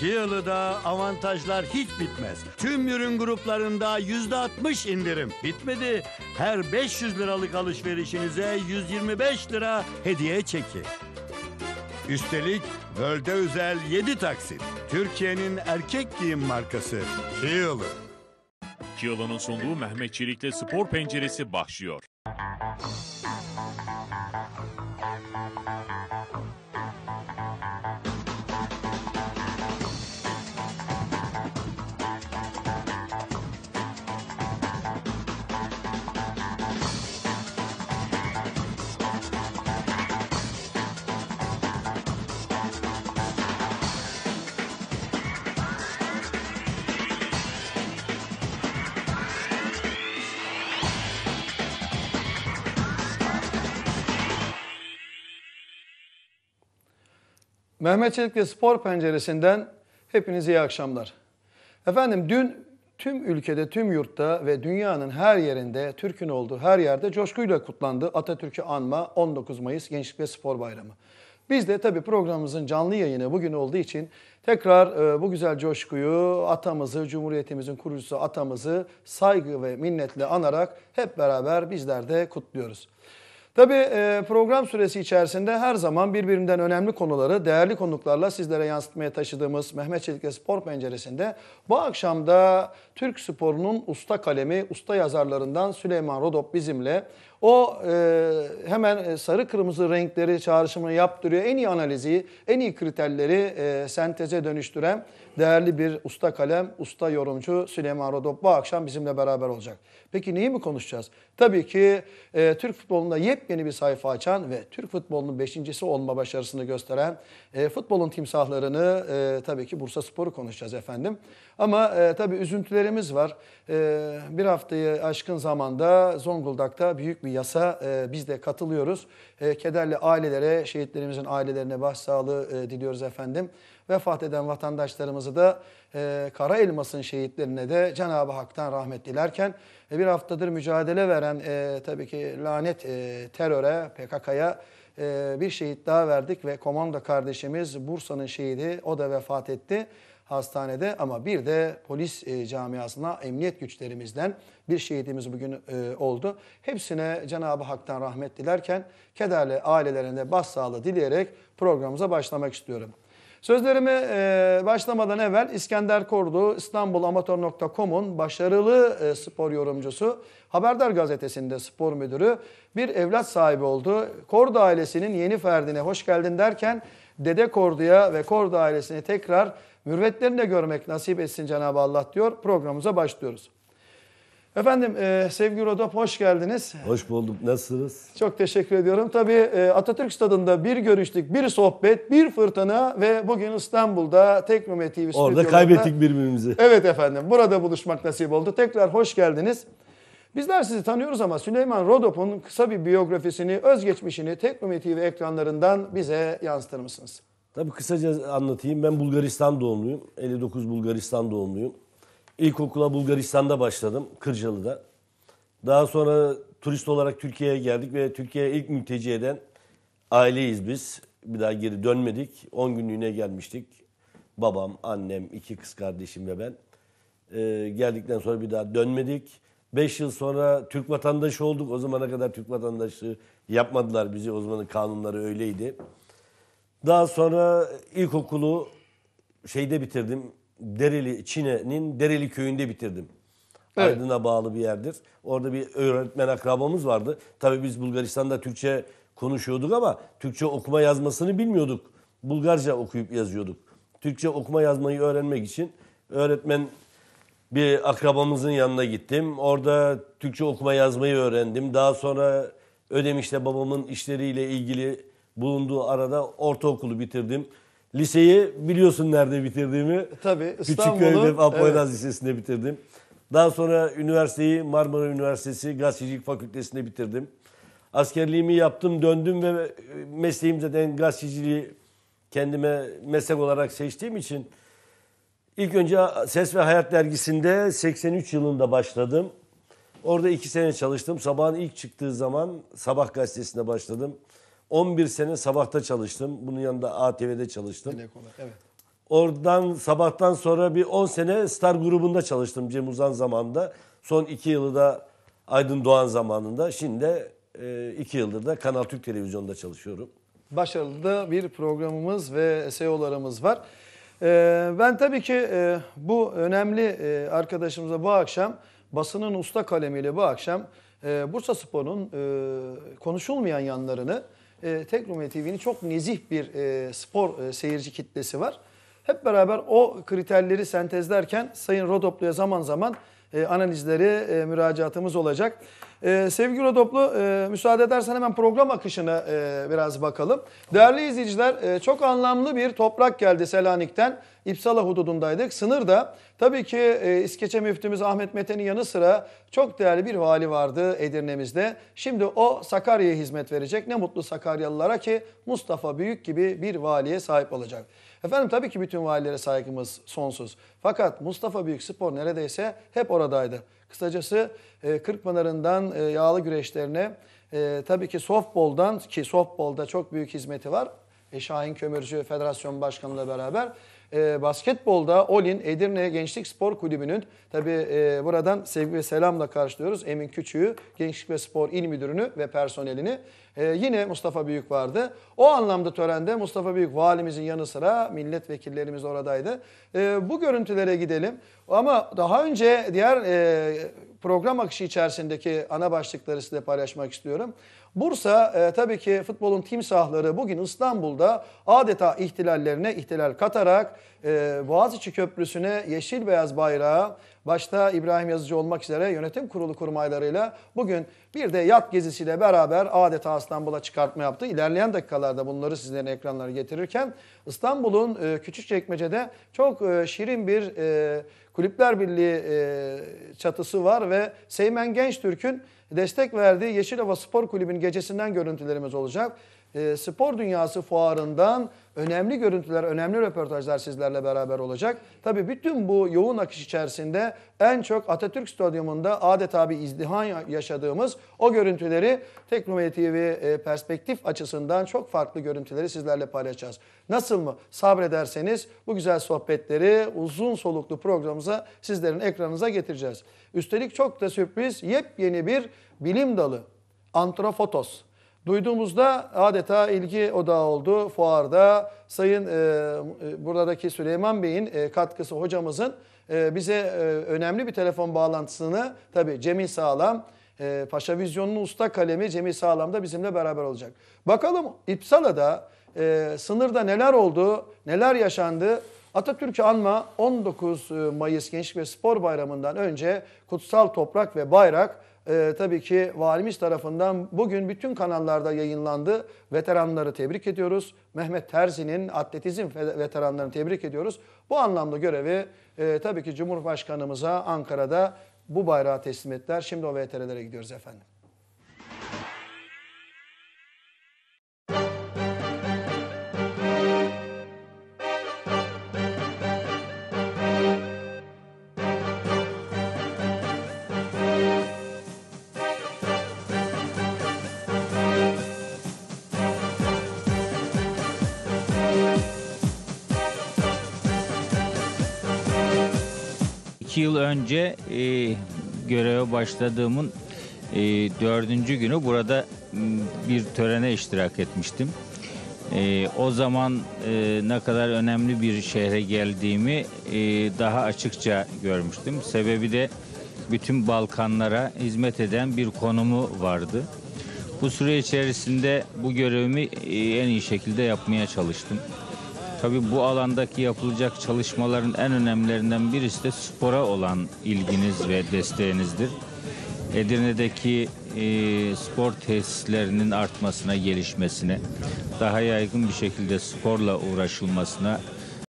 Kialı'da avantajlar hiç bitmez. Tüm ürün gruplarında yüzde 60 indirim. Bitmedi. Her 500 liralık alışverişinize 125 lira hediye çeki. Üstelik bölde özel 7 taksit. Türkiye'nin erkek giyim markası Kiyalı. Kiyalı'nın sunduğu Mehmet Mehmetçilik'te spor penceresi başlıyor. Mehmet Çelikli Spor Penceresi'nden hepinize iyi akşamlar. Efendim dün tüm ülkede, tüm yurtta ve dünyanın her yerinde, Türk'ün olduğu her yerde coşkuyla kutlandı Atatürk'ü anma 19 Mayıs Gençlik ve Spor Bayramı. Biz de tabii programımızın canlı yayını bugün olduğu için tekrar e, bu güzel coşkuyu atamızı, Cumhuriyetimizin kurucusu atamızı saygı ve minnetle anarak hep beraber bizler de kutluyoruz. Tabii e, program süresi içerisinde her zaman birbirinden önemli konuları değerli konuklarla sizlere yansıtmaya taşıdığımız Mehmet Çelik'le Spor Penceresi'nde bu akşam da Türk sporunun usta kalemi, usta yazarlarından Süleyman Rodop bizimle. O e, hemen e, sarı kırmızı renkleri çağrışımını yaptırıyor. En iyi analizi, en iyi kriterleri e, senteze dönüştüren değerli bir usta kalem, usta yorumcu Süleyman Rodop bu akşam bizimle beraber olacak. Peki neyi mi konuşacağız? Tabii ki e, Türk futbolunda yepyeni bir sayfa açan ve Türk futbolunun beşincisi olma başarısını gösteren e, futbolun timsahlarını e, tabii ki Bursa Spor'u konuşacağız efendim. Ama e, tabii üzüntülerimiz var. E, bir haftayı aşkın zamanda Zonguldak'ta büyük bir yasa e, biz de katılıyoruz. E, kederli ailelere, şehitlerimizin ailelerine başsağlığı e, diliyoruz efendim. Vefat eden vatandaşlarımızı da e, Kara Elmas'ın şehitlerine de Cenab-ı Hak'tan rahmet dilerken e, bir haftadır mücadele veren e, tabii ki lanet e, teröre, PKK'ya e, bir şehit daha verdik ve komando kardeşimiz Bursa'nın şehidi o da vefat etti hastanede ama bir de polis e, camiasına, emniyet güçlerimizden bir şehidimiz bugün e, oldu. Hepsine Cenab-ı Hak'tan rahmet dilerken kederli ailelerine başsağlığı dileyerek programımıza başlamak istiyorum. Sözlerimi e, başlamadan evvel İskender Kordu, İstanbulamatör.com'un başarılı e, spor yorumcusu, Haberdar Gazetesi'nde spor müdürü, bir evlat sahibi oldu. Kordu ailesinin yeni ferdine hoş geldin derken, Dede Kordu'ya ve Kordu ailesini tekrar mürvetlerinde görmek nasip etsin Cenab-ı Allah diyor. Programımıza başlıyoruz. Efendim e, sevgili Rodop hoş geldiniz. Hoş bulduk. Nasılsınız? Çok teşekkür ediyorum. Tabii e, Atatürk Stadı'nda bir görüştük, bir sohbet, bir fırtına ve bugün İstanbul'da Teknome TV Orada kaybettik birbirimizi. Evet efendim. Burada buluşmak nasip oldu. Tekrar hoş geldiniz. Bizler sizi tanıyoruz ama Süleyman Rodop'un kısa bir biyografisini, özgeçmişini Teknome TV ekranlarından bize yansıtır mısınız? Tabii kısaca anlatayım. Ben Bulgaristan doğumluyum. 59 Bulgaristan doğumluyum. İlkokula Bulgaristan'da başladım, Kırcalı'da. Daha sonra turist olarak Türkiye'ye geldik ve Türkiye'ye ilk mülteci eden aileyiz biz. Bir daha geri dönmedik. 10 günlüğüne gelmiştik. Babam, annem, iki kız kardeşim ve ben. Ee, geldikten sonra bir daha dönmedik. 5 yıl sonra Türk vatandaşı olduk. O zamana kadar Türk vatandaşlığı yapmadılar bizi. O zamanın kanunları öyleydi. Daha sonra ilkokulu şeyde bitirdim. Dereli, Çine'nin Dereli köyünde bitirdim. Evet. Aydın'a bağlı bir yerdir. Orada bir öğretmen akrabamız vardı. Tabii biz Bulgaristan'da Türkçe konuşuyorduk ama Türkçe okuma yazmasını bilmiyorduk. Bulgarca okuyup yazıyorduk. Türkçe okuma yazmayı öğrenmek için öğretmen bir akrabamızın yanına gittim. Orada Türkçe okuma yazmayı öğrendim. Daha sonra Ödemiş'te babamın işleriyle ilgili bulunduğu arada ortaokulu bitirdim. Liseyi biliyorsun nerede bitirdiğimi. E, tabii İstanbul'u. Küçük Apoyraz evet. Lisesi'nde bitirdim. Daha sonra üniversiteyi Marmara Üniversitesi Gazetecilik Fakültesi'nde bitirdim. Askerliğimi yaptım, döndüm ve e, mesleğim zaten gazeteciliği kendime meslek olarak seçtiğim için ilk önce Ses ve Hayat dergisinde 83 yılında başladım. Orada iki sene çalıştım. Sabahın ilk çıktığı zaman Sabah gazetesinde başladım. 11 sene sabahta çalıştım. Bunun yanında ATV'de çalıştım. Evet. Oradan sabahtan sonra bir 10 sene Star grubunda çalıştım Cem Uzan zamanında. Son 2 yılı da Aydın Doğan zamanında. Şimdi 2 e, yıldır da Kanal Türk Televizyonu'nda çalışıyorum. Başarılı da bir programımız ve SEO'larımız var. E, ben tabii ki e, bu önemli arkadaşımıza bu akşam basının usta kalemiyle bu akşam Bursa Spor'un konuşulmayan yanlarını e, Teknomed TV'nin çok nezih bir e, spor e, seyirci kitlesi var. Hep beraber o kriterleri sentezlerken Sayın Rodoplu'ya zaman zaman e, analizleri, e, müracaatımız olacak. Ee, sevgili Rodoplu e, müsaade edersen hemen program akışına e, biraz bakalım. Değerli izleyiciler e, çok anlamlı bir toprak geldi Selanik'ten. İpsala hududundaydık. Sınırda tabii ki e, İskeçe müftümüz Ahmet Mete'nin yanı sıra çok değerli bir vali vardı Edirne'mizde. Şimdi o Sakarya'ya hizmet verecek. Ne mutlu Sakaryalılara ki Mustafa Büyük gibi bir valiye sahip olacak. Efendim tabii ki bütün valilere saygımız sonsuz. Fakat Mustafa Büyük Spor neredeyse hep oradaydı. Kısacası e, Kırkpınar'ından e, yağlı güreşlerine e, tabii ki softballdan ki softballda çok büyük hizmeti var. E, Şahin Kömürcü Federasyon Başkanıyla beraber e, basketbolda Olin Edirne Gençlik Spor Kulübü'nün tabii e, buradan sevgi ve selamla karşılıyoruz. Emin Küçüğü Gençlik ve Spor İl Müdürünü ve personelini ee, yine Mustafa Büyük vardı. O anlamda törende Mustafa Büyük valimizin yanı sıra milletvekillerimiz oradaydı. Ee, bu görüntülere gidelim. Ama daha önce diğer e, program akışı içerisindeki ana başlıkları size paylaşmak istiyorum. Bursa e, tabii ki futbolun timsahları bugün İstanbul'da adeta ihtilallerine ihtilal katarak e, Boğaziçi Köprüsü'ne yeşil beyaz bayrağı başta İbrahim Yazıcı olmak üzere yönetim kurulu kurmaylarıyla bugün bir de yat gezisiyle beraber adeta İstanbul'a çıkartma yaptı. İlerleyen dakikalarda bunları sizlerin ekranlara getirirken İstanbul'un e, Küçükçekmece'de çok e, şirin bir e, Kulüpler Birliği e, çatısı var ve Seymen Gençtürk'ün destek verdiği Yeşilova Spor Kulübü'nün gecesinden görüntülerimiz olacak. Ee, spor dünyası fuarından önemli görüntüler, önemli röportajlar sizlerle beraber olacak. Tabi bütün bu yoğun akış içerisinde en çok Atatürk Stadyumunda adeta bir izdihan yaşadığımız o görüntüleri Teknomedia TV e, perspektif açısından çok farklı görüntüleri sizlerle paylaşacağız. Nasıl mı? Sabrederseniz bu güzel sohbetleri uzun soluklu programımıza sizlerin ekranınıza getireceğiz. Üstelik çok da sürpriz yepyeni bir bilim dalı. Antrofotos Duyduğumuzda adeta ilgi odağı oldu fuarda. Sayın e, e, buradaki Süleyman Bey'in e, katkısı hocamızın e, bize e, önemli bir telefon bağlantısını tabii Cemil Sağlam, e, Paşa Vizyonu'nun usta kalemi Cemil Sağlam da bizimle beraber olacak. Bakalım İpsala'da e, sınırda neler oldu, neler yaşandı Atatürk'ü anma 19 e, Mayıs Gençlik ve Spor Bayramı'ndan önce kutsal toprak ve bayrak e, tabii ki valimiz tarafından bugün bütün kanallarda yayınlandı. Veteranları tebrik ediyoruz. Mehmet Terzi'nin atletizm veteranlarını tebrik ediyoruz. Bu anlamda görevi e, tabii ki Cumhurbaşkanımıza Ankara'da bu bayrağı teslim ettiler. Şimdi o VTR'lere gidiyoruz efendim. iki yıl önce e, göreve başladığımın e, dördüncü günü burada bir törene iştirak etmiştim. E, o zaman e, ne kadar önemli bir şehre geldiğimi e, daha açıkça görmüştüm. Sebebi de bütün Balkanlara hizmet eden bir konumu vardı. Bu süre içerisinde bu görevimi e, en iyi şekilde yapmaya çalıştım. Tabii bu alandaki yapılacak çalışmaların en önemlilerinden birisi de spora olan ilginiz ve desteğinizdir. Edirne'deki e, spor tesislerinin artmasına, gelişmesine, daha yaygın bir şekilde sporla uğraşılmasına,